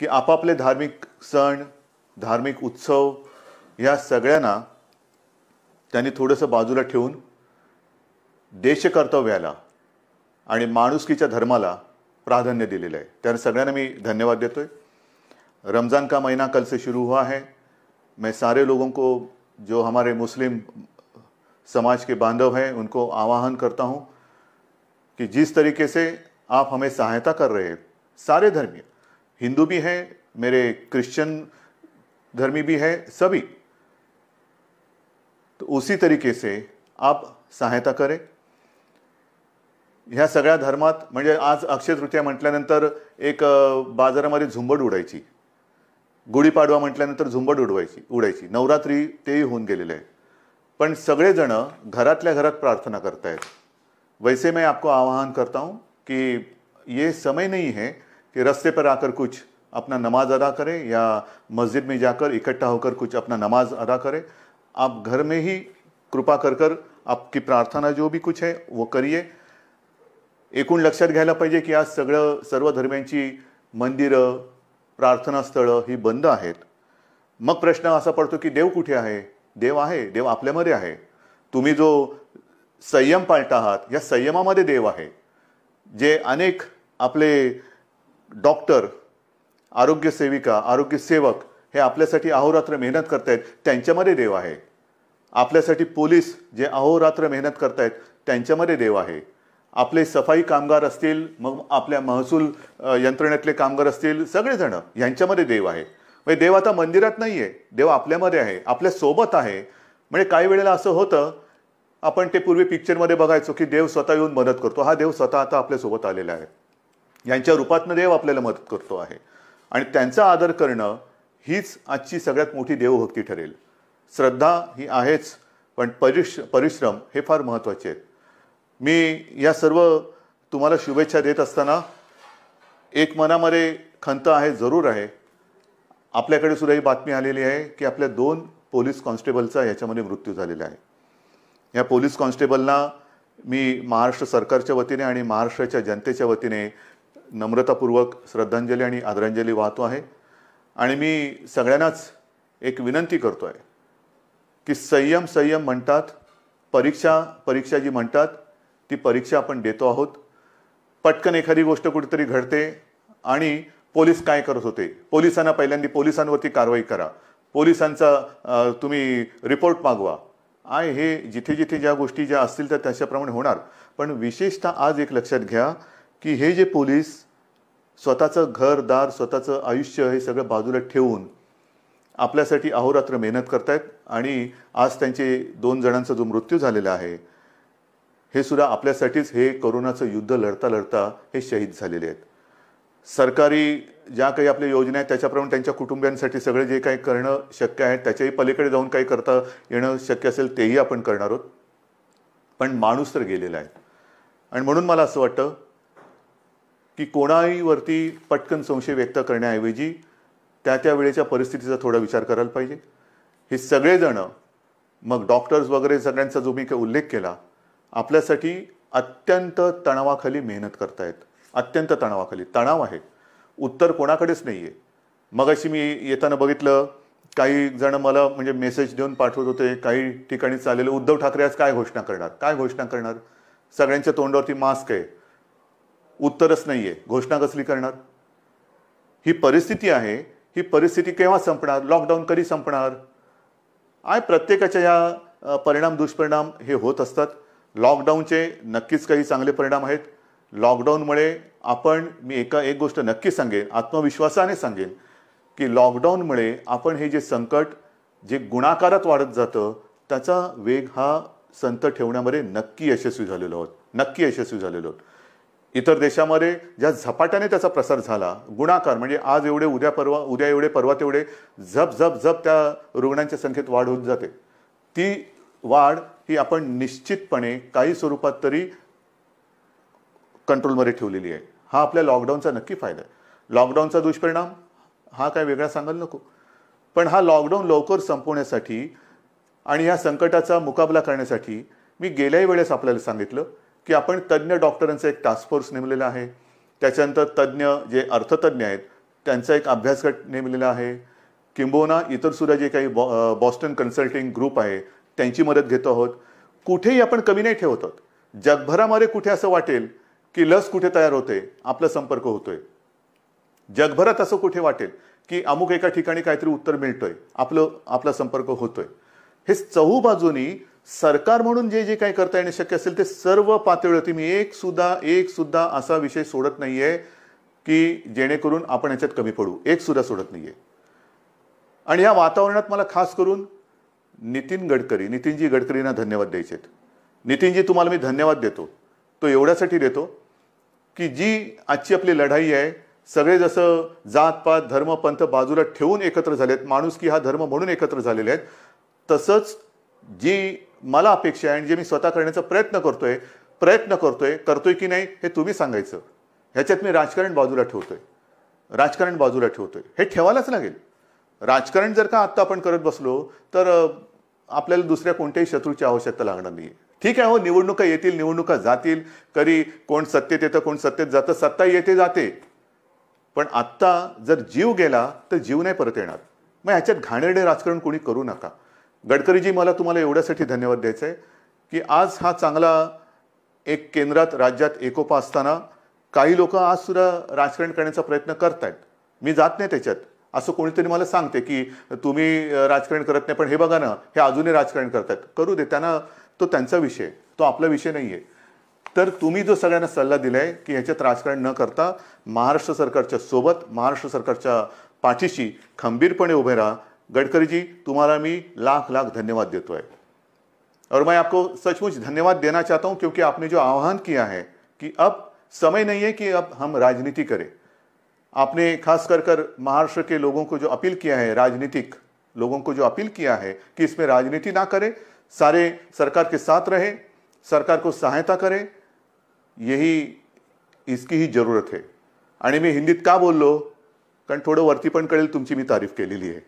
की आपापले धार्मिक सण धार्मिक उत्सव या सगळ्यांना त्यांनी थोडंसं बाजूला ठेवून देशकर्तव्याला आणि माणुसकीच्या धर्माला प्राधान्य दिलेलं आहे त्या सगळ्यांना मी धन्यवाद देतो आहे रमज़ान का महिना कलसे से शुरू हुआ है मैं सारे लोगों को जो हमारे मुस्लिम समाज के बांधव हैं उनको आवाहन करता हूँ कि जिस तरीके से आप हमें सहायता कर रहे हैं सारे धर्मीय हिंदू भी हैं मेरे क्रिश्चियन धर्मी भी हैं सभी तो उसी तरीके से आप सहायता करें ह्या सगळ्या धर्मात म्हणजे आज अक्षय तृतीया म्हटल्यानंतर एक बाजारामध्ये झुंबड उडायची गुढीपाडवा म्हटल्यानंतर झुंबड उडवायची उडायची नवरात्री तेही होऊन गेलेले आहे पण सगळेजण घरातल्या घरात प्रार्थना करतायत वैसे मैं आपको आवाहन करता हूँ कि ये समय नहीं है कि रस्ते पर आकर कुछ अपना नमाज अदा करें या मस्जिद में जाकर इकट्ठा होकर कुछ अपना नमाज अदा करें आप घर में ही कृपा कर कर आपकी प्रार्थना जो भी कुछ है वो करिए एकूण लक्षात घ्यायला पाहिजे की आज सगळं सर्व मंदिर मंदिरं प्रार्थनास्थळं ही बंद आहेत मग प्रश्न असा पडतो की देव कुठे आहे देव आहे देव आपल्यामध्ये आहे तुम्ही जो संयम पाळता आहात या संयमामध्ये देव आहे जे अनेक आपले डॉक्टर आरोग्यसेविका आरोग्यसेवक हे आपल्यासाठी अहोरात्र मेहनत करतायत त्यांच्यामध्ये देव आहे आपल्यासाठी पोलीस जे अहोरात्र मेहनत करतायत त्यांच्यामध्ये देव आहे आपले सफाई कामगार असतील मग आपल्या महसूल यंत्रणेतले कामगार असतील सगळेजण यांच्यामध्ये देव आहे म्हणजे देव आता मंदिरात नाही आहे देव आपल्यामध्ये आहे आपल्या सोबत आहे म्हणजे काही वेळेला असं होतं आपण ते पूर्वी पिक्चरमध्ये बघायचो की देव स्वतः येऊन मदत करतो हा देव स्वतः आता आपल्यासोबत आलेला आहे यांच्या रूपातनं देव आपल्याला मदत करतो आहे आणि त्यांचा आदर करणं हीच आजची सगळ्यात मोठी देवभक्ती ठरेल श्रद्धा ही आहेच पण परिश परिश्रम हे फार महत्त्वाचे आहेत मी या सर्व तुम्हाला शुभेच्छा देत असताना एक मनामध्ये खंत आहे जरूर आहे आपल्याकडे सुद्धा ही बातमी आलेली आहे की आपल्या दोन पोलीस कॉन्स्टेबलचा याच्यामध्ये मृत्यू झालेला आहे या पोलीस कॉन्स्टेबलना मी महाराष्ट्र सरकारच्या वतीने आणि महाराष्ट्राच्या जनतेच्या वतीने नम्रतापूर्वक श्रद्धांजली आणि आदरांजली वाहतो आहे आणि मी सगळ्यांनाच एक विनंती करतो आहे की संयम संयम म्हणतात परीक्षा परीक्षा जी म्हणतात ती परीक्षा आपण देतो आहोत पटकन एखादी गोष्ट कुठेतरी घडते आणि पोलीस काय करत होते पोलिसांना पहिल्यांदा पोलिसांवरती कारवाई करा पोलिसांचा तुम्ही रिपोर्ट मागवा आय हे जिथे जिथे ज्या गोष्टी ज्या असतील तर त्याच्याप्रमाणे होणार पण विशेषतः आज एक लक्षात घ्या की हे जे पोलीस स्वतःचं घरदार स्वतःचं आयुष्य हे सगळं बाजूला ठेवून आपल्यासाठी अहोरात्र मेहनत करतायत आणि आज त्यांचे दोन जणांचा जो मृत्यू झालेला आहे हे सुद्धा आपल्यासाठीच हे करोनाचं युद्ध लढता लढता हे शहीद झालेले आहेत सरकारी ज्या काही आपल्या योजना आहेत त्याच्याप्रमाणे त्यांच्या कुटुंबियांसाठी सगळे जे काही करणं शक्य आहे त्याच्याही पलीकडे जाऊन काही करता येणं शक्य असेल तेही आपण करणार आहोत पण माणूस तर गेलेला आहे आणि म्हणून मला असं वाटतं की कोणाहीवरती पटकन संशय व्यक्त करण्याऐवजी त्या त्या वेळेच्या परिस्थितीचा थोडा विचार करायला पाहिजे हे सगळेजणं मग डॉक्टर्स वगैरे सगळ्यांचा जो मी उल्लेख केला आपल्यासाठी अत्यंत तणावाखाली मेहनत करतायत अत्यंत तणावाखाली तणाव आहे उत्तर कोणाकडेच नाही आहे मग अशी मी येताना बघितलं काही जण मला म्हणजे मेसेज देऊन पाठवत होते काही ठिकाणी चाललेलं उद्धव ठाकरे आज काय घोषणा करणार काय घोषणा करणार सगळ्यांच्या तोंडावरती मास्क आहे उत्तरच नाही आहे घोषणा कसली करणार ही परिस्थिती आहे ही परिस्थिती केव्हा संपणार लॉकडाऊन कधी संपणार आय प्रत्येकाच्या या परिणाम दुष्परिणाम हे होत असतात लॉकडाऊनचे नक्कीच काही चांगले परिणाम आहेत लॉकडाऊनमुळे आपण मी एका एक गोष्ट नक्की सांगेन आत्मविश्वासाने सांगेन की लॉकडाऊनमुळे आपण हे जे संकट जे गुणाकारात वाढत जातं त्याचा वेग हा संत ठेवण्यामध्ये नक्की यशस्वी झालेलो आहोत नक्की यशस्वी झालेलो आहोत इतर देशामध्ये ज्या झपाट्याने त्याचा प्रसार झाला गुणाकार म्हणजे आज एवढे उद्या परवा उद्या एवढे परवा तेवढे झप झप झप त्या रुग्णांच्या संख्येत वाढ होत जाते ती वाढ ही आपण निश्चितपणे काही स्वरूपात तरी कंट्रोलमध्ये ठेवलेली आहे हा आपल्या लॉकडाऊनचा नक्की फायदा आहे लॉकडाऊनचा दुष्परिणाम हा काय वेगळा सांगायला नको पण हा लॉकडाऊन लवकर संपवण्यासाठी आणि या संकटाचा मुकाबला करण्यासाठी मी गेल्याही वेळेस आपल्याला सांगितलं की आपण तज्ज्ञ डॉक्टरांचा एक टास्क फोर्स नेमलेला आहे त्याच्यानंतर तज्ज्ञ जे अर्थतज्ञ आहेत त्यांचा एक अभ्यासगट नेमलेला आहे किंबहुना इतरसुद्धा जे काही बॉ बॉस्टन कन्सल्टिंग ग्रुप आहे त्यांची मदत घेतो आहोत कुठेही आपण कमी नाही ठेवत आहोत जगभरामध्ये कुठे असं वाटेल की लस कुठे तयार होते आपला संपर्क होतोय जगभरात असं कुठे वाटेल की अमुक एका ठिकाणी काहीतरी उत्तर मिळतोय आपलं आपला संपर्क होतोय हे चहू बाजूनी सरकार म्हणून जे जे काही करता येणे शक्य असेल ते सर्व पातळीवरती मी एक सुद्धा एक सुद्धा असा विषय सोडत नाहीये की जेणेकरून आपण याच्यात कमी पडू एक सुद्धा सोडत नाहीये आणि या वातावरणात मला खास करून नितीन गडकरी नितीनजी गडकरींना धन्यवाद द्यायचे नितीनजी तुम्हाला मी धन्यवाद देतो तो एवढ्यासाठी देतो की जी आजची आपली लढाई आहे सगळे जसं जात पात धर्म पंथ बाजूला ठेवून एकत्र झालेत माणूस की हा धर्म म्हणून एकत्र झालेले आहेत तसंच जी मला अपेक्षा आहे आणि जे मी स्वतः करण्याचा प्रयत्न करतोय प्रयत्न करतोय करतोय की नाही हे तुम्ही सांगायचं ह्याच्यात मी राजकारण बाजूला ठेवतोय राजकारण बाजूला ठेवतोय हे ठेवायलाच लागेल राजकारण जर का आत्ता आपण करत बसलो तर आपल्याला दुसऱ्या कोणत्याही शत्रूची आवश्यकता लागणार नाही ठीक आहे हो निवडणुका येतील निवडणुका जातील कधी कोण सत्तेत येतं कोण सत्तेत जातं सत्ता येते जाते पण आत्ता जर जीव गेला तर जीव नाही परत येणार मग ह्याच्यात घाणेरडे राजकारण कोणी करू नका गडकरीजी मला तुम्हाला एवढ्यासाठी धन्यवाद द्यायचा आहे की आज हा चांगला एक केंद्रात राज्यात एकोपा असताना काही लोक सुद्धा राजकारण करण्याचा प्रयत्न करत आहेत मी जात नाही त्याच्यात असं कोणीतरी मला सांगते की तुम्ही राजकारण करत नाही पण हे बघा ना हे अजूनही राजकारण करतात करू दे त्यांना तो त्यांचा विषय तो आपला विषय नाही आहे तर तुम्ही जो सगळ्यांना सल्ला दिला आहे की ह्याच्यात राजकारण न करता महाराष्ट्र सरकारच्या सोबत महाराष्ट्र सरकारच्या पाठीशी खंबीरपणे उभे राहा गडकरी जी तुम्हारा मी लाख लाख धन्यवाद देता है और मैं आपको सचमुच धन्यवाद देना चाहता हूं क्योंकि आपने जो आह्वान किया है कि अब समय नहीं है कि अब हम राजनीति करें आपने खास कर कर महाराष्ट्र के लोगों को जो अपील किया है राजनीतिक लोगों को जो अपील किया है कि इसमें राजनीति ना करें सारे सरकार के साथ रहे सरकार को सहायता करें यही इसकी ही जरूरत है आणि मी हिंदीत का बोललो कारण थोडं वरती पण कळेल तुमची मी तारीफ केलेली आहे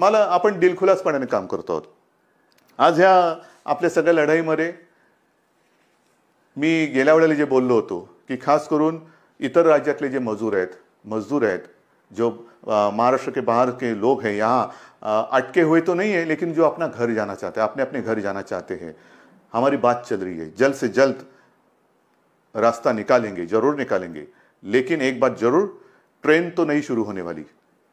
मला आपण दिलखुलासपणाने काम करतो आज आज ह्या आपल्या लड़ाई लढाईमध्ये मी गेल्या वेळेला बोलो हो तो कि खास करून इतर राज्य जे मजूर आहेत मजदूर आहेत जो महाराष्ट्र के बाहर के लोग हैं यहाँ अटके हुए तो नहीं है लेकिन जो अपना घर जाना चाहते हैं अपने अपने घर जाना चाहते हैं हमारी बात चल रही है जल्द से जल्द रास्ता निकालेंगे जरूर निकालेंगे लेकिन एक बात जरूर ट्रेन तो नहीं शुरू होने वाली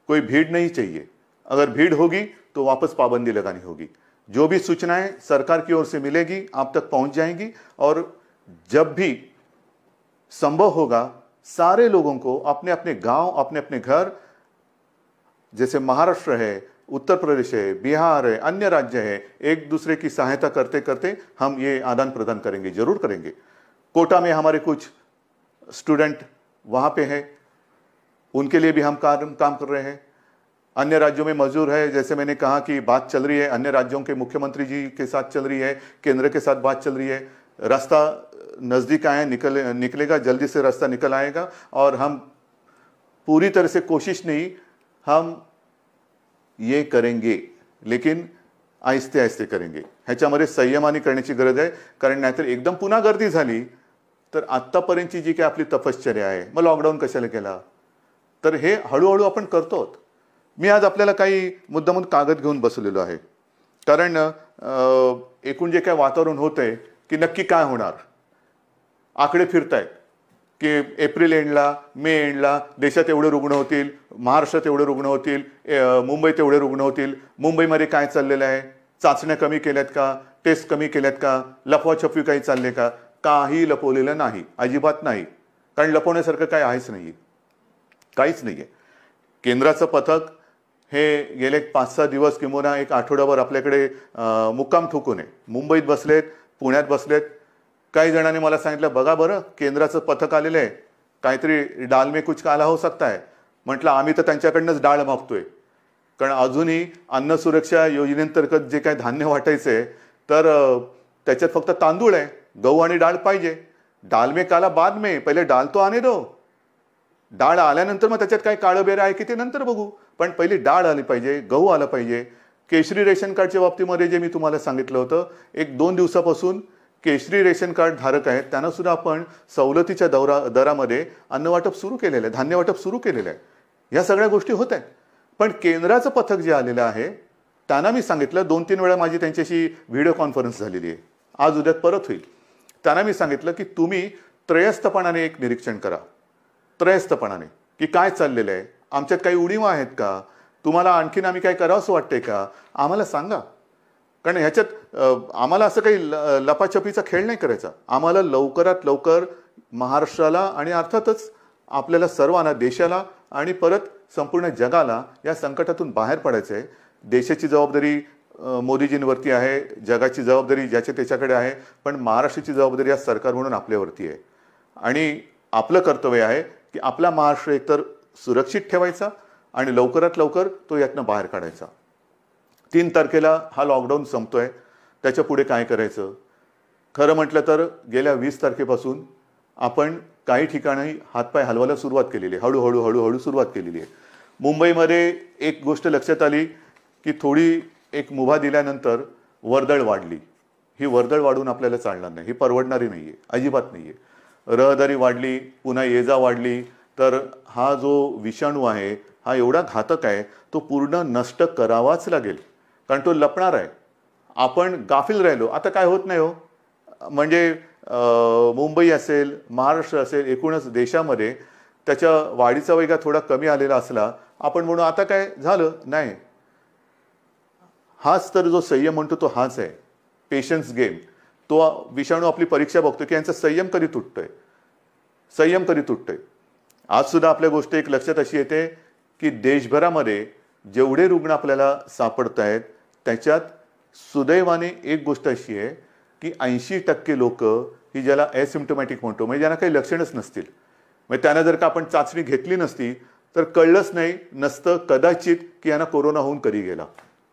कोई भीड़ नहीं चाहिए अगर भीड़ होगी तो वापस पाबंदी लगानी होगी जो भी सूचनाएं सरकार की ओर से मिलेगी आप तक पहुंच जाएंगी और जब भी संभव होगा सारे लोगों को अपने अपने गांव अपने अपने घर जैसे महाराष्ट्र है उत्तर प्रदेश है बिहार है अन्य राज्य है एक दूसरे की सहायता करते करते हम ये आदान प्रदान करेंगे जरूर करेंगे कोटा में हमारे कुछ स्टूडेंट वहाँ पे हैं उनके लिए भी हम काम काम कर रहे हैं अन्य राज्यों में मजदूर है जैसे मैंने कहा कि बात चल रही है अन्य राज्यों के मुख्यमंत्री जी के साथ चल रही है केंद्र के साथ बात चल रही है रास्ता नज़दीक आए निकल निकलेगा जल्दी से रास्ता निकल आएगा और हम पूरी तरह से कोशिश नहीं हम ये करेंगे लेकिन आहिस्ते आहिस्ते करेंगे ह्याच्यामध्ये अच्छा, करना की गरज है कारण तो एकदम पुनः गर्दी जा तर की जी क्या अपनी तपश्चर्या है मैं लॉकडाउन कशाला गला हलूह अपन हळूहळू मी आज आपल्याला काही मुद्दामून कागद घेऊन बसलेलो आहे कारण एकूण जे काय वातावरण आहे की नक्की काय होणार आकडे आहेत की एप्रिल एंडला मे एंडला देशात एवढे रुग्ण होतील महाराष्ट्रात एवढे रुग्ण होतील मुंबईत एवढे रुग्ण होतील मुंबईमध्ये काय चाललेलं आहे चाचण्या कमी केल्यात का टेस्ट कमी केल्यात का लपवाछपवी काही चालले का काही लपवलेलं नाही अजिबात नाही कारण लपवण्यासारखं काही आहेच नाही काहीच नाही आहे केंद्राचं पथक हे गेले पाच सहा दिवस किंवा एक आठवड्याभर आपल्याकडे मुक्काम ठोकून आहे मुंबईत बसलेत पुण्यात बसलेत काही जणांनी मला सांगितलं बघा बरं केंद्राचं पथक आलेलं आहे काहीतरी डालमे कुछ काला हो सकता है म्हटलं आम्ही तर त्यांच्याकडनंच डाळ मागतोय कारण अजूनही अन्न सुरक्षा योजनेंतर्गत जे काही धान्य वाटायचंय तर त्याच्यात फक्त तांदूळ आहे गहू आणि डाळ पाहिजे डाल काला बाद मे पहिले डाल तो आणे दो डाळ आल्यानंतर मग त्याच्यात काही काळं बेरं आहे की ते नंतर बघू पण पहिली डाळ आली पाहिजे गहू आला पाहिजे केशरी रेशन कार्डच्या बाबतीमध्ये जे मी तुम्हाला सांगितलं होतं एक दोन दिवसापासून केशरी रेशन कार्ड धारक आहेत त्यांनासुद्धा आपण सवलतीच्या दौरा दरामध्ये अन्न वाटप सुरू केलेलं आहे धान्य वाटप सुरू केलेलं आहे ह्या सगळ्या गोष्टी होत आहेत पण केंद्राचं पथक जे आलेलं आहे त्यांना मी सांगितलं दोन तीन वेळा माझी त्यांच्याशी व्हिडिओ कॉन्फरन्स झालेली आहे आज उद्यात परत होईल त्यांना मी सांगितलं की तुम्ही त्रयस्थपणाने एक निरीक्षण करा त्रयस्थपणाने की काय चाललेलं आहे आमच्यात काही उणीवा आहेत का तुम्हाला आणखीन आम्ही काय असं वाटते का आम्हाला सांगा कारण ह्याच्यात आम्हाला असं काही लपाछपीचा खेळ नाही करायचा आम्हाला लवकरात लवकर महाराष्ट्राला आणि अर्थातच आपल्याला सर्वांना देशाला आणि परत संपूर्ण जगाला या संकटातून बाहेर पडायचं आहे देशाची जबाबदारी मोदीजींवरती आहे जगाची जबाबदारी ज्याच्या त्याच्याकडे आहे पण महाराष्ट्राची जबाबदारी या सरकार म्हणून आपल्यावरती आहे आणि आपलं कर्तव्य आहे की आपला महाराष्ट्र एकतर सुरक्षित ठेवायचा आणि लवकरात लवकर तो यातनं बाहेर काढायचा तीन तारखेला हा लॉकडाऊन संपतो आहे त्याच्या पुढे काय करायचं खरं म्हटलं तर गेल्या वीस तारखेपासून आपण काही ठिकाणी हातपाय हलवायला सुरुवात केलेली आहे हळूहळू हळूहळू सुरुवात केलेली आहे मुंबईमध्ये एक गोष्ट लक्षात आली की थोडी एक मुभा दिल्यानंतर वर्दळ वाढली ही वर्दळ वाढून आपल्याला चालणार नाही ही परवडणारी नाही आहे अजिबात नाही आहे रहदारी वाढली पुन्हा ये जा वाढली तर हा जो विषाणू आहे हा एवढा घातक आहे तो पूर्ण नष्ट करावाच लागेल कारण तो लपणार आहे आपण गाफील राहिलो आता काय होत नाही हो म्हणजे मुंबई असेल महाराष्ट्र असेल एकूणच देशामध्ये त्याच्या वाढीचा वेगा थोडा कमी आलेला असला आपण म्हणू आता काय झालं नाही हाच तर जो संयम म्हणतो तो हाच आहे पेशन्स गेम तो विषाणू आपली परीक्षा बघतो की यांचा संयम कधी तुटतोय संयम कधी तुटतोय आजसुद्धा आपल्या गोष्ट एक लक्षात अशी येते की देशभरामध्ये जेवढे रुग्ण आपल्याला सापडत आहेत त्याच्यात सुदैवाने एक गोष्ट अशी आहे की ऐंशी टक्के लोक ही ज्याला असिम्टोमॅटिक म्हणतो म्हणजे ज्यांना काही लक्षणच नसतील म्हणजे त्यांना जर का आपण चाचणी घेतली नसती तर कळलंच नाही नसतं कदाचित की यांना कोरोना होऊन कधी गेला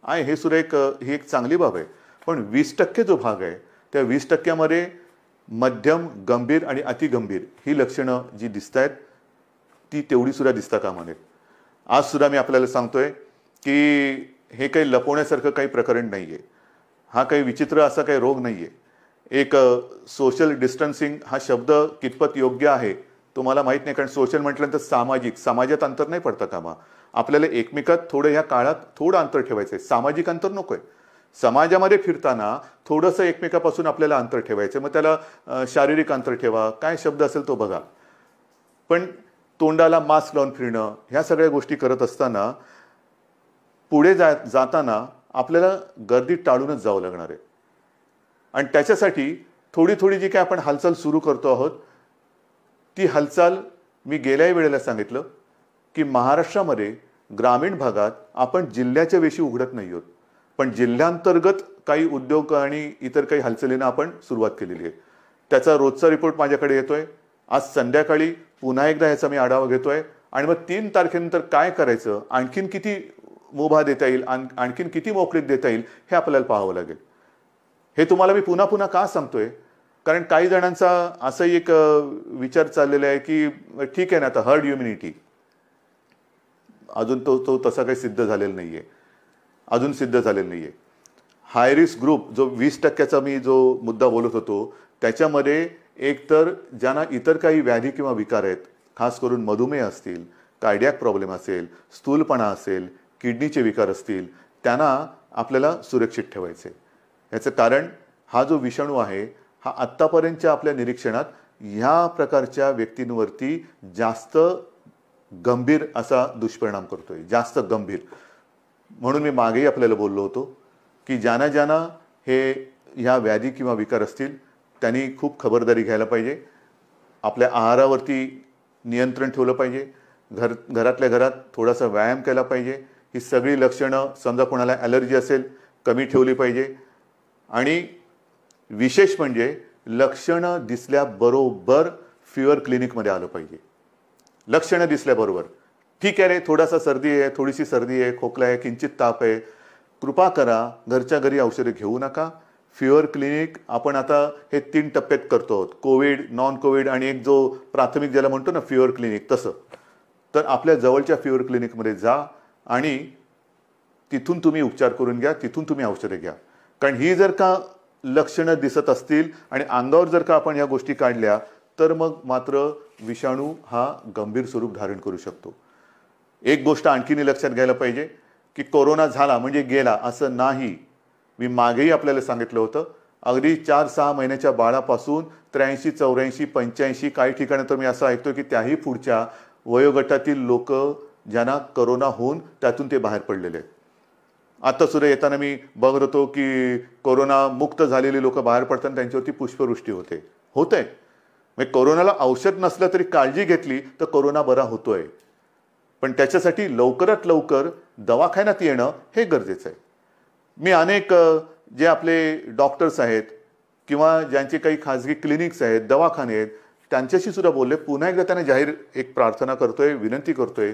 आहे हे सुद्धा एक ही एक चांगली बाब आहे पण वीस टक्के जो भाग आहे त्या वीस टक्क्यामध्ये मध्यम गंभीर आणि अतिगंभीर ही लक्षणं जी दिसत आहेत ती तेवढीसुद्धा दिसता कामा आज सुद्धा मी आपल्याला सांगतोय की हे काही लपवण्यासारखं काही प्रकरण नाही आहे हा काही विचित्र असा काही रोग नाही आहे एक सोशल डिस्टन्सिंग हा शब्द कितपत योग्य आहे तो मला माहीत नाही कारण सोशल म्हटल्यानंतर सामाजिक समाजात अंतर नाही पडतं कामा आपल्याला एकमेकात थोडं ह्या काळात थोडं अंतर ठेवायचं आहे सामाजिक अंतर नको आहे समाजामध्ये फिरताना थोडंसं एकमेकापासून आपल्याला अंतर ठेवायचं मग त्याला शारीरिक अंतर ठेवा काय शब्द असेल तो बघा पण तोंडाला मास्क लावून फिरणं ह्या सगळ्या गोष्टी करत असताना पुढे जा जाताना आपल्याला गर्दी टाळूनच जावं लागणार आहे आणि त्याच्यासाठी थोडी थोडी जी काय आपण हालचाल सुरू करतो आहोत ती हालचाल मी गेल्याही वेळेला सांगितलं की महाराष्ट्रामध्ये ग्रामीण भागात आपण जिल्ह्याच्या वेशी उघडत नाही आहोत पण जिल्ह्यांतर्गत काही उद्योग आणि इतर काही हालचालींना आपण सुरुवात केलेली आहे त्याचा रोजचा रिपोर्ट माझ्याकडे येतोय आज संध्याकाळी पुन्हा एकदा ह्याचा मी आढावा घेतोय आणि मग तीन तारखेनंतर काय करायचं आणखीन किती मुभा देता येईल आणखीन किती मोकळीक देता येईल हे आपल्याला पाहावं लागेल हे तुम्हाला मी पुन्हा पुन्हा का सांगतोय कारण काही जणांचा असाही एक विचार चाललेला आहे की ठीक आहे ना आता हर्ड इम्युनिटी अजून तो तो तसा काही सिद्ध झालेला नाही आहे अजून सिद्ध झालेला नाही आहे हाय ग्रुप जो वीस टक्क्याचा मी जो मुद्दा बोलत होतो त्याच्यामध्ये एकतर ज्यांना इतर काही व्याधी किंवा विकार आहेत खास करून मधुमेह असतील कार्डियाक प्रॉब्लेम असेल स्थूलपणा असेल किडनीचे विकार असतील त्यांना आपल्याला सुरक्षित ठेवायचे याचं कारण हा जो विषाणू आहे हा आत्तापर्यंतच्या आपल्या निरीक्षणात ह्या प्रकारच्या व्यक्तींवरती जास्त गंभीर असा दुष्परिणाम करतो आहे जास्त गंभीर म्हणून मी मागेही आपल्याला बोललो होतो की ज्यांना ज्यांना हे ह्या व्याधी किंवा विकार असतील त्यांनी खूप खबरदारी घ्यायला पाहिजे आपल्या आहारावरती नियंत्रण ठेवलं पाहिजे घर घरातल्या घरात थोडासा व्यायाम केला पाहिजे ही सगळी लक्षणं समजा कोणाला ॲलर्जी असेल कमी ठेवली पाहिजे आणि विशेष म्हणजे लक्षणं दिसल्याबरोबर फिवर क्लिनिकमध्ये आलं पाहिजे लक्षणं दिसल्याबरोबर ठीक आहे रे थोडासा सर्दी आहे थोडीशी सर्दी आहे खोकला आहे किंचित ताप आहे कृपा करा घरच्या घरी औषधे घेऊ नका फिवर क्लिनिक आपण आता हे तीन टप्प्यात करतो आहोत कोविड नॉन कोविड आणि एक जो प्राथमिक ज्याला म्हणतो ना फिवर क्लिनिक तसं तर आपल्या जवळच्या फिवर क्लिनिकमध्ये जा आणि तिथून तुम्ही उपचार करून घ्या तिथून तुम्ही औषधे घ्या कारण ही जर का लक्षणं दिसत असतील आणि अंगावर जर का आपण या गोष्टी काढल्या तर मग मात्र विषाणू हा गंभीर स्वरूप धारण करू शकतो एक गोष्ट आणखीने लक्षात घ्यायला पाहिजे की कोरोना झाला म्हणजे गेला असं नाही मी मागेही आपल्याला सांगितलं होतं अगदी चार सहा महिन्याच्या बाळापासून त्र्याऐंशी चौऱ्याऐंशी पंच्याऐंशी काही ठिकाणी तर मी असं ऐकतो की त्याही पुढच्या वयोगटातील लोक ज्यांना करोना होऊन त्यातून ते बाहेर पडलेले आहेत आता सुद्धा येताना मी बघत होतो की कोरोना मुक्त झालेली लोक बाहेर पडताना त्यांच्यावरती पुष्पवृष्टी होते होत आहे म्हणजे कोरोनाला औषध नसलं तरी काळजी घेतली तर कोरोना बरा होतोय पण त्याच्यासाठी लवकरात लवकर दवाखान्यात येणं हे गरजेचं आहे मी अनेक जे आपले डॉक्टर्स आहेत किंवा ज्यांचे काही खाजगी क्लिनिक्स आहेत दवाखाने आहेत त्यांच्याशी सुद्धा बोलले पुन्हा एकदा त्यांना जाहीर एक प्रार्थना करतोय विनंती करतोय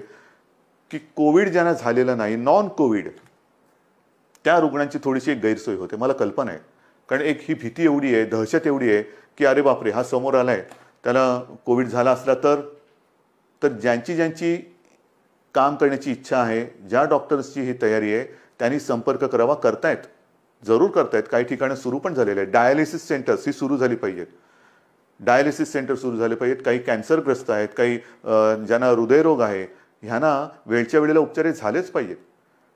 की कोविड ज्यांना झालेलं नाही नॉन कोविड त्या रुग्णांची थोडीशी एक गैरसोय होते मला कल्पना आहे कारण एक ही भीती एवढी आहे दहशत एवढी आहे की अरे बापरे हा समोर आला आहे त्याला कोविड झाला असला तर तर ज्यांची ज्यांची काम करण्याची इच्छा आहे ज्या डॉक्टर्सची ही तयारी आहे त्यांनी संपर्क करावा करतायत जरूर करतायत काही ठिकाणं सुरू पण झालेले आहेत डायलिसिस सेंटर्स ही सुरू झाली पाहिजेत डायलिसिस सेंटर सुरू झाले पाहिजेत काही कॅन्सरग्रस्त आहेत काही ज्यांना हृदयरोग आहे ह्यांना वेळच्या वेळेला उपचार झालेच पाहिजेत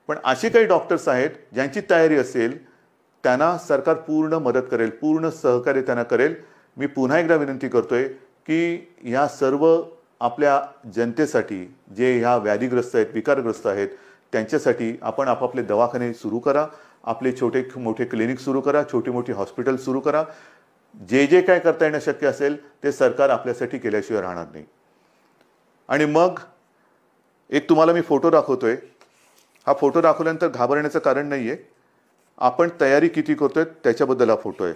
पण असे काही डॉक्टर्स आहेत ज्यांची तयारी असेल त्यांना सरकार पूर्ण मदत करेल पूर्ण सहकार्य त्यांना करेल मी पुन्हा एकदा विनंती करतोय की ह्या सर्व आपल्या जनतेसाठी जे ह्या व्याधीग्रस्त आहेत विकारग्रस्त आहेत त्यांच्यासाठी आपण आपापले दवाखाने सुरू करा आपले छोटे मोठे क्लिनिक सुरू करा छोटी मोठी हॉस्पिटल सुरू करा जे जे काय करता येणं शक्य असेल ते सरकार आपल्यासाठी केल्याशिवाय राहणार नाही आणि मग एक तुम्हाला मी फोटो दाखवतोय हा फोटो दाखवल्यानंतर घाबरण्याचं कारण नाही आहे आपण तयारी किती करतोय त्याच्याबद्दल हा फोटो आहे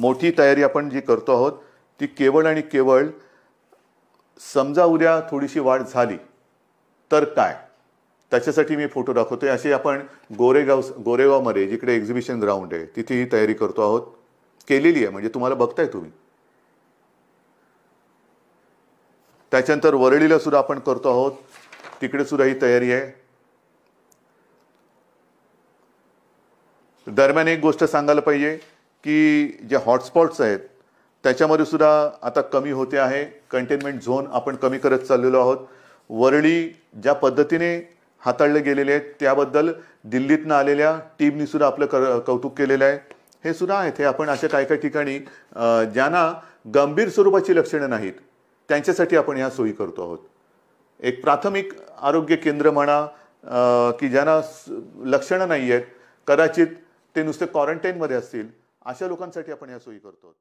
मोठी तयारी आपण जी करतो आहोत ती केवळ आणि केवळ समजा उद्या थोडीशी वाढ झाली तर काय त्याच्यासाठी मी फोटो दाखवतोय असे आपण गोरेगाव गोरेगावमध्ये जिकडे एक्झिबिशन ग्राउंड आहे तिथे ही तयारी करतो आहोत केलेली आहे म्हणजे तुम्हाला बघताय तुम्ही त्याच्यानंतर वरळीला सुद्धा आपण करतो आहोत तिकडे सुद्धा ही तयारी आहे दरम्यान एक गोष्ट सांगायला पाहिजे की जे हॉटस्पॉट्स आहेत त्याच्यामध्ये सुद्धा आता कमी होते आहे कंटेनमेंट झोन आपण कमी करत चाललेलो आहोत वरळी ज्या पद्धतीने हाताळले गेलेले आहेत त्याबद्दल दिल्लीतनं आलेल्या टीमनी सुद्धा आपलं कर कौतुक केलेलं आहे हे सुद्धा आहेत हे आपण अशा काही काही ठिकाणी ज्यांना गंभीर स्वरूपाची लक्षणं नाहीत त्यांच्यासाठी आपण ह्या सोयी करतो आहोत एक प्राथमिक आरोग्य केंद्र म्हणा की ज्यांना लक्षणं नाही आहेत कदाचित ते नुसते क्वारंटाईनमध्ये असतील अशा लोकांसाठी आपण ह्या सोयी करतो